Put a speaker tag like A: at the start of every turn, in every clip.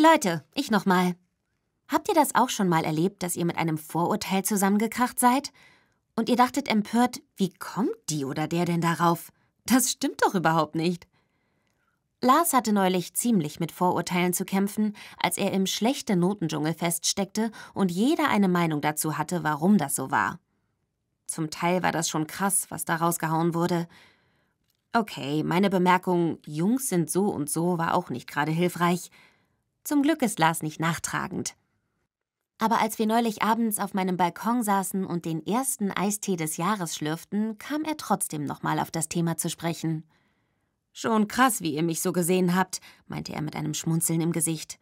A: Leute, ich nochmal. Habt ihr das auch schon mal erlebt, dass ihr mit einem Vorurteil zusammengekracht seid? Und ihr dachtet empört, wie kommt die oder der denn darauf? Das stimmt doch überhaupt nicht. Lars hatte neulich ziemlich mit Vorurteilen zu kämpfen, als er im schlechten Notendschungel feststeckte und jeder eine Meinung dazu hatte, warum das so war. Zum Teil war das schon krass, was da rausgehauen wurde. Okay, meine Bemerkung, Jungs sind so und so, war auch nicht gerade hilfreich. Zum Glück ist Lars nicht nachtragend. Aber als wir neulich abends auf meinem Balkon saßen und den ersten Eistee des Jahres schlürften, kam er trotzdem nochmal auf das Thema zu sprechen. Schon krass, wie ihr mich so gesehen habt, meinte er mit einem Schmunzeln im Gesicht.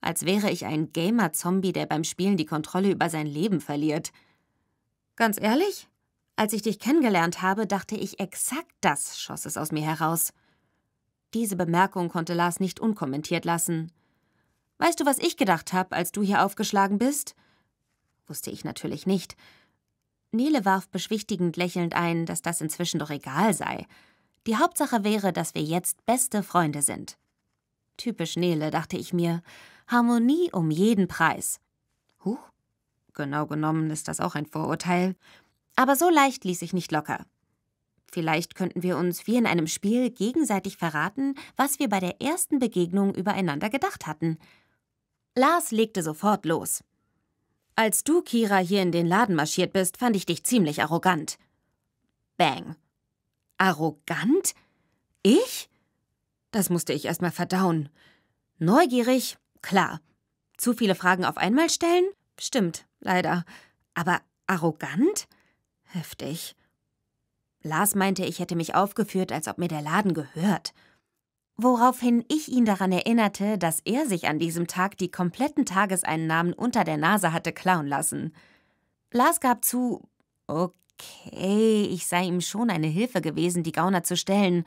A: Als wäre ich ein Gamer-Zombie, der beim Spielen die Kontrolle über sein Leben verliert. Ganz ehrlich? Als ich dich kennengelernt habe, dachte ich exakt das, schoss es aus mir heraus. Diese Bemerkung konnte Lars nicht unkommentiert lassen. Weißt du, was ich gedacht habe, als du hier aufgeschlagen bist? Wusste ich natürlich nicht. Nele warf beschwichtigend lächelnd ein, dass das inzwischen doch egal sei. Die Hauptsache wäre, dass wir jetzt beste Freunde sind. Typisch Nele, dachte ich mir. Harmonie um jeden Preis. Huch, genau genommen ist das auch ein Vorurteil. Aber so leicht ließ ich nicht locker. Vielleicht könnten wir uns wie in einem Spiel gegenseitig verraten, was wir bei der ersten Begegnung übereinander gedacht hatten. Lars legte sofort los. Als du, Kira, hier in den Laden marschiert bist, fand ich dich ziemlich arrogant. Bang. Arrogant? Ich? Das musste ich erstmal verdauen. Neugierig? Klar. Zu viele Fragen auf einmal stellen? Stimmt, leider. Aber arrogant? Heftig. Lars meinte, ich hätte mich aufgeführt, als ob mir der Laden gehört woraufhin ich ihn daran erinnerte, dass er sich an diesem Tag die kompletten Tageseinnahmen unter der Nase hatte klauen lassen. Lars gab zu, okay, ich sei ihm schon eine Hilfe gewesen, die Gauner zu stellen,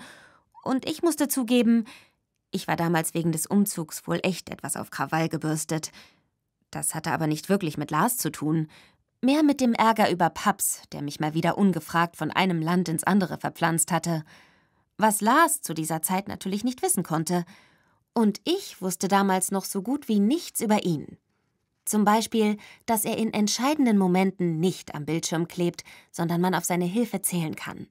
A: und ich musste zugeben, ich war damals wegen des Umzugs wohl echt etwas auf Krawall gebürstet. Das hatte aber nicht wirklich mit Lars zu tun, mehr mit dem Ärger über Paps, der mich mal wieder ungefragt von einem Land ins andere verpflanzt hatte was Lars zu dieser Zeit natürlich nicht wissen konnte. Und ich wusste damals noch so gut wie nichts über ihn. Zum Beispiel, dass er in entscheidenden Momenten nicht am Bildschirm klebt, sondern man auf seine Hilfe zählen kann.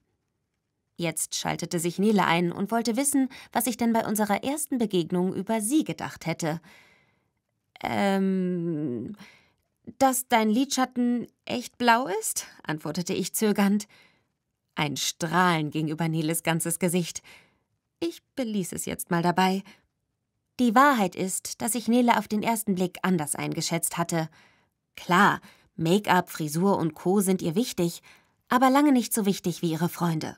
A: Jetzt schaltete sich Nele ein und wollte wissen, was ich denn bei unserer ersten Begegnung über sie gedacht hätte. Ähm, dass dein Lidschatten echt blau ist? antwortete ich zögernd. Ein Strahlen ging über Neles ganzes Gesicht. Ich beließ es jetzt mal dabei. Die Wahrheit ist, dass ich Nele auf den ersten Blick anders eingeschätzt hatte. Klar, Make-up, Frisur und Co. sind ihr wichtig, aber lange nicht so wichtig wie ihre Freunde.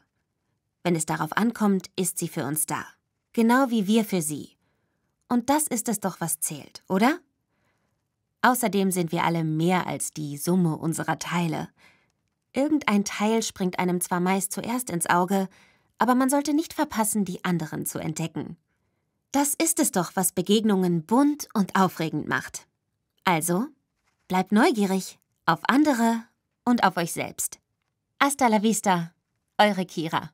A: Wenn es darauf ankommt, ist sie für uns da. Genau wie wir für sie. Und das ist es doch, was zählt, oder? Außerdem sind wir alle mehr als die Summe unserer Teile. Irgendein Teil springt einem zwar meist zuerst ins Auge, aber man sollte nicht verpassen, die anderen zu entdecken. Das ist es doch, was Begegnungen bunt und aufregend macht. Also, bleibt neugierig auf andere und auf euch selbst. Hasta la vista, eure Kira.